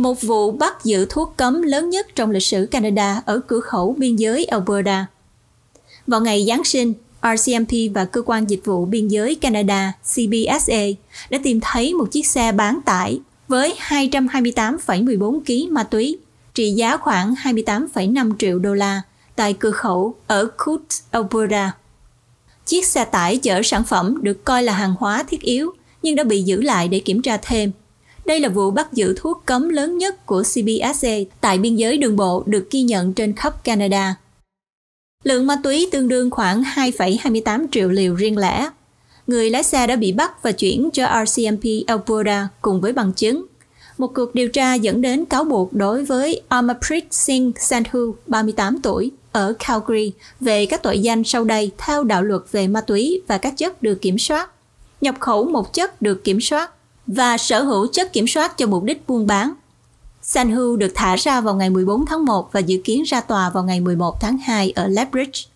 một vụ bắt giữ thuốc cấm lớn nhất trong lịch sử Canada ở cửa khẩu biên giới Alberta. Vào ngày Giáng sinh, RCMP và Cơ quan Dịch vụ Biên giới Canada CBSA e, đã tìm thấy một chiếc xe bán tải với 228,14 kg ma túy, trị giá khoảng 28,5 triệu đô la tại cửa khẩu ở Coot, Alberta. Chiếc xe tải chở sản phẩm được coi là hàng hóa thiết yếu nhưng đã bị giữ lại để kiểm tra thêm đây là vụ bắt giữ thuốc cấm lớn nhất của CBSA e tại biên giới đường bộ được ghi nhận trên khắp Canada. Lượng ma túy tương đương khoảng 2,28 triệu liều riêng lẻ. Người lái xe đã bị bắt và chuyển cho RCMP Alberta cùng với bằng chứng. Một cuộc điều tra dẫn đến cáo buộc đối với Amarpreet Singh Sandhu, 38 tuổi, ở Calgary về các tội danh sau đây theo đạo luật về ma túy và các chất được kiểm soát. Nhập khẩu một chất được kiểm soát, và sở hữu chất kiểm soát cho mục đích buôn bán. Sanhu được thả ra vào ngày 14 tháng 1 và dự kiến ra tòa vào ngày 11 tháng 2 ở Lethbridge.